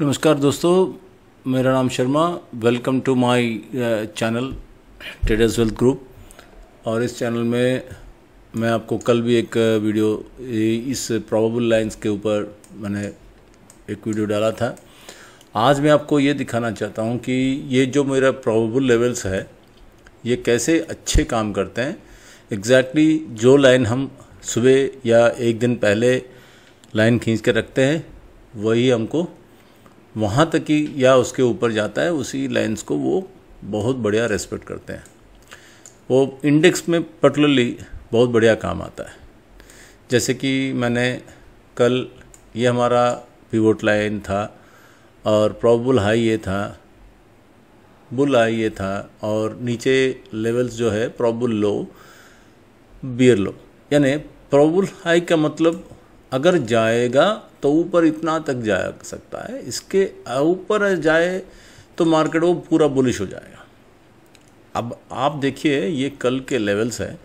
नमस्कार दोस्तों मेरा नाम Sharma welcome to my channel traders wealth group और इस चैनल में मैं आपको कल भी एक वीडियो uh, इस प्रोबेबल लाइंस के ऊपर मैंने एक वीडियो डाला था आज मैं आपको ये दिखाना चाहता हूँ कि ये जो मेरा प्रोबेबल लेवल्स है ये कैसे अच्छे काम करते हैं एग्जैक्टली exactly जो लाइन हम सुबह या एक दिन पहले लाइन खींच के रखते हैं वही हमको वहाँ तक ही या उसके ऊपर जाता है उसी लाइन्स को वो बहुत बढ़िया रेस्पेक्ट करते हैं वो इंडेक्स में पर्टिकुलरली बहुत बढ़िया काम आता है जैसे कि मैंने कल ये हमारा पिवोट लाइन था और प्रॉबल हाई ये था बुल हाई ये था और नीचे लेवल्स जो है प्रॉबल लो बियर लो यानी प्रॉबल हाई का मतलब अगर जाएगा तो ऊपर इतना तक जा सकता है इसके ऊपर जाए तो मार्केट वो पूरा बुलिश हो जाएगा अब आप देखिए ये कल के लेवल्स हैं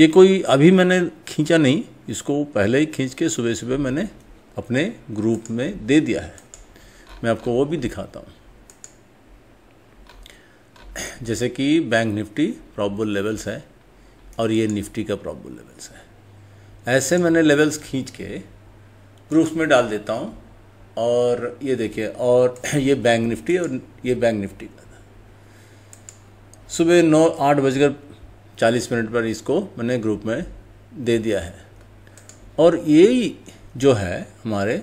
ये कोई अभी मैंने खींचा नहीं इसको पहले ही खींच के सुबह सुबह मैंने अपने ग्रुप में दे दिया है मैं आपको वो भी दिखाता हूँ जैसे कि बैंक निफ्टी प्रॉबल लेवल्स है और ये निफ्टी का प्रॉबल लेवल्स है ऐसे मैंने लेवल्स खींच के प्रूफ में डाल देता हूँ और ये देखिए और ये बैंक निफ्टी और ये बैंक निफ्टी का था सुबह नौ आठ बजकर चालीस मिनट पर इसको मैंने ग्रुप में दे दिया है और ये जो है हमारे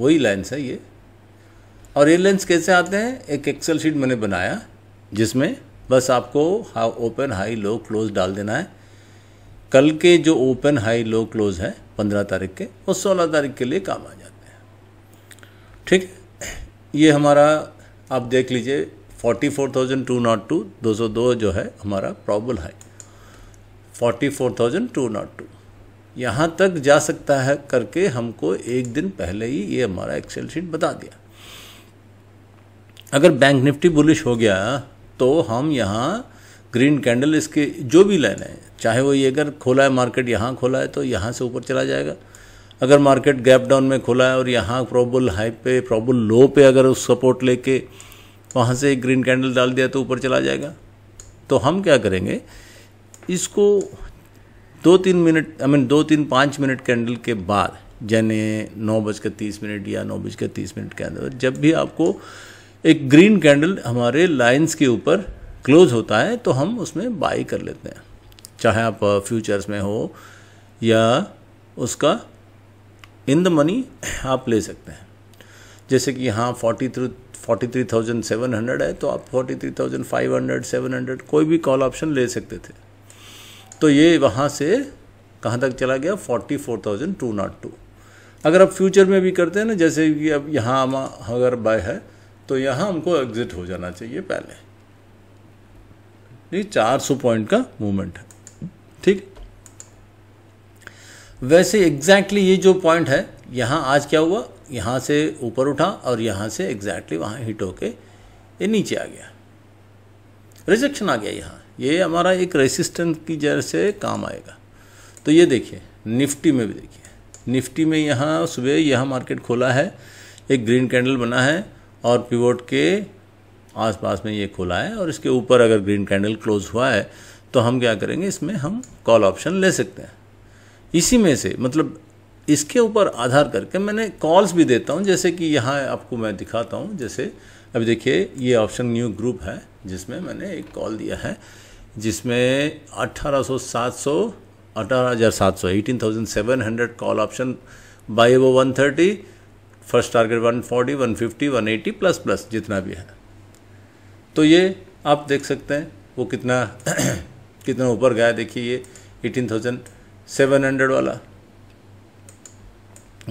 वही लाइन्स है ये और ये लेंस कैसे आते हैं एक एक्सेल शीट मैंने बनाया जिसमें बस आपको हा, ओपन हाई लो क्लोज डाल देना है कल के जो ओपन हाई लो क्लोज है पंद्रह तारीख के वो सोलह तारीख के लिए काम आ जाते हैं ठीक ये हमारा आप देख लीजिए forty four thousand two not two दो सौ दो जो है हमारा probable high forty four thousand two not two यहाँ तक जा सकता है करके हमको एक दिन पहले ही ये हमारा एक्सेल शीट बता दिया अगर बैंक निफ्टी बुलिश हो गया तो हम यहाँ ग्रीन कैंडल इसके जो भी लाइन है चाहे वो ये अगर खोला है मार्केट यहाँ खोला है तो यहाँ से ऊपर चला जाएगा अगर मार्केट गैप डाउन में खोला है और यहाँ प्रॉबल हाई पे प्रॉबल लो पे अगर उस सपोर्ट लेके वहाँ से एक ग्रीन कैंडल डाल दिया तो ऊपर चला जाएगा तो हम क्या करेंगे इसको दो तीन मिनट आई मीन दो तीन पाँच मिनट कैंडल के बाद जैने नौ बज कर तीस मिनट या नौ बज के तीस मिनट के अंदर जब भी आपको एक ग्रीन कैंडल हमारे लाइंस के ऊपर क्लोज होता है तो हम उसमें बाई कर लेते हैं चाहे आप फ्यूचर्स में हो या उसका इन द मनी आप ले सकते हैं जैसे कि यहाँ forty through forty three thousand seven hundred है तो आप forty three thousand five hundred seven hundred कोई भी कॉल ऑप्शन ले सकते थे तो ये वहाँ से कहाँ तक चला गया forty four thousand two not two अगर आप फ्यूचर में भी करते हैं ना जैसे कि अब यहाँ अगर बाय है तो यहाँ हमको एग्जिट हो जाना चाहिए पहले ये चार सौ पॉइंट का मूवमेंट है ठीक वैसे एग्जैक्टली ये जो पॉइंट है यहाँ आज क्या हुआ यहाँ से ऊपर उठा और यहाँ से एग्जैक्टली वहां वहाँ हिट होके ये नीचे आ गया रिजेक्शन आ गया यहाँ ये हमारा एक रेसिस्टेंस की जैसे काम आएगा तो ये देखिए निफ्टी में भी देखिए निफ्टी में यहाँ सुबह यह मार्केट खोला है एक ग्रीन कैंडल बना है और पिवोट के आसपास में ये खोला है और इसके ऊपर अगर ग्रीन कैंडल क्लोज हुआ है तो हम क्या करेंगे इसमें हम कॉल ऑप्शन ले सकते हैं इसी में से मतलब इसके ऊपर आधार करके मैंने कॉल्स भी देता हूँ जैसे कि यहाँ आपको मैं दिखाता हूँ जैसे अभी देखिए ये ऑप्शन न्यू ग्रुप है जिसमें मैंने एक कॉल दिया है जिसमें अठारह सौ सौ सात अट्ठारह eighteen thousand seven hundred call option buy वो thirty first target 140 150 180 plus plus जितना भी है तो ये आप देख सकते हैं वो कितना कितना ऊपर गया देखिए ये एटीन थाउजेंड सेवन हंड्रेड वाला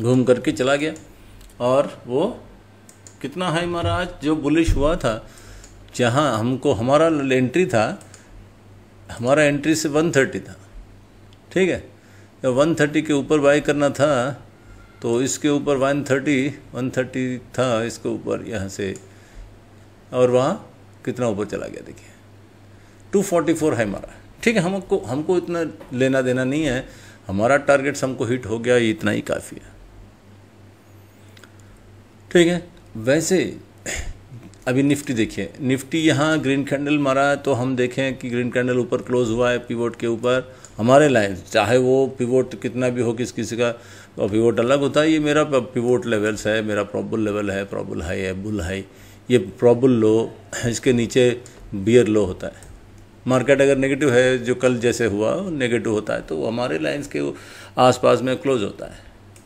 घूम करके चला गया और वो कितना हाई आज जो बुलिश हुआ था जहाँ हमको हमारा एंट्री था हमारा एंट्री से वन थर्टी था ठीक है जब वन थर्टी के ऊपर बाई करना था तो इसके ऊपर वन थर्टी वन थर्टी था इसके ऊपर यहाँ से और वहाँ कितना ऊपर चला गया देखिए टू फोर्टी फोर है हमारा ठीक है हमको हमको इतना लेना देना नहीं है हमारा टारगेट्स हमको हिट हो गया ये इतना ही काफ़ी है ठीक है वैसे अभी निफ्टी देखिए निफ्टी यहाँ ग्रीन कैंडल मारा है तो हम देखें कि ग्रीन कैंडल ऊपर क्लोज हुआ है पिवोट के ऊपर हमारे लाइन चाहे वो पिवोट कितना भी हो किस किसी का तो पिवोट अलग होता है ये मेरा पिवोट लेवल्स है मेरा प्रॉबुल लेवल है प्रॉबुल हाई है बुल हाई ये प्रॉबल लो इसके नीचे बियर लो होता है मार्केट अगर नेगेटिव है जो कल जैसे हुआ नेगेटिव होता है तो वो हमारे लाइन्स के आसपास में क्लोज होता है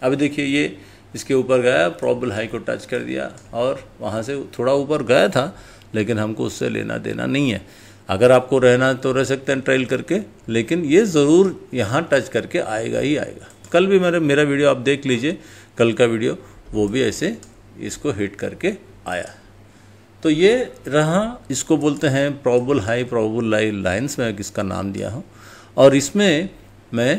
अभी देखिए ये इसके ऊपर गया प्रॉबल हाई को टच कर दिया और वहाँ से थोड़ा ऊपर गया था लेकिन हमको उससे लेना देना नहीं है अगर आपको रहना तो रह सकते हैं ट्रेल करके लेकिन ये ज़रूर यहाँ टच करके आएगा ही आएगा कल भी मेरे मेरा वीडियो आप देख लीजिए कल का वीडियो वो भी ऐसे इसको हिट करके आया तो ये रहा इसको बोलते हैं प्रॉबल हाई प्रॉबल लाई लाइन्स में इसका नाम दिया हूँ और इसमें मैं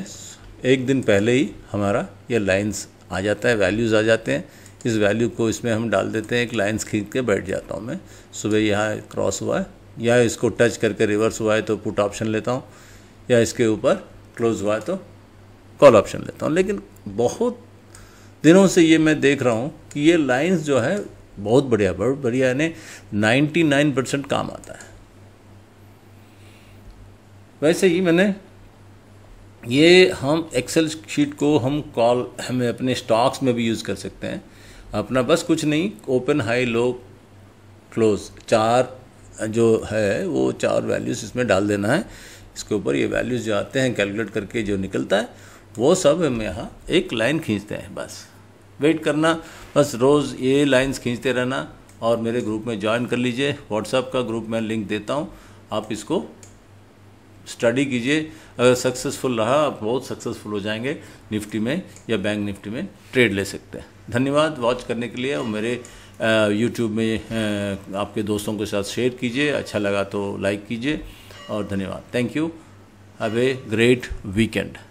एक दिन पहले ही हमारा ये लाइन्स आ जाता है वैल्यूज़ आ जाते हैं इस वैल्यू को इसमें हम डाल देते हैं एक लाइन्स खींच के बैठ जाता हूँ मैं सुबह यहाँ क्रॉस हुआ है या इसको टच करके रिवर्स हुआ है तो पुट ऑप्शन लेता हूँ या इसके ऊपर क्लोज हुआ है तो कॉल ऑप्शन लेता हूँ लेकिन बहुत दिनों से ये मैं देख रहा हूँ कि ये लाइन्स जो है बहुत बढ़िया बहुत बढ़िया यानी नाइन्टी नाइन परसेंट काम आता है वैसे ही मैंने ये हम एक्सेल शीट को हम कॉल हमें अपने स्टॉक्स में भी यूज़ कर सकते हैं अपना बस कुछ नहीं ओपन हाई लो क्लोज चार जो है वो चार वैल्यूज़ इसमें डाल देना है इसके ऊपर ये वैल्यूज़ जो आते हैं कैलकुलेट करके जो निकलता है वो सब हम यहाँ एक लाइन खींचते हैं बस वेट करना बस रोज़ ये लाइन्स खींचते रहना और मेरे ग्रुप में ज्वाइन कर लीजिए व्हाट्सएप का ग्रुप मैं लिंक देता हूँ आप इसको स्टडी कीजिए अगर सक्सेसफुल रहा आप बहुत सक्सेसफुल हो जाएंगे निफ्टी में या बैंक निफ्टी में ट्रेड ले सकते हैं धन्यवाद वॉच करने के लिए और मेरे यूट्यूब में आपके दोस्तों के साथ शेयर कीजिए अच्छा लगा तो लाइक कीजिए और धन्यवाद thank you have a great weekend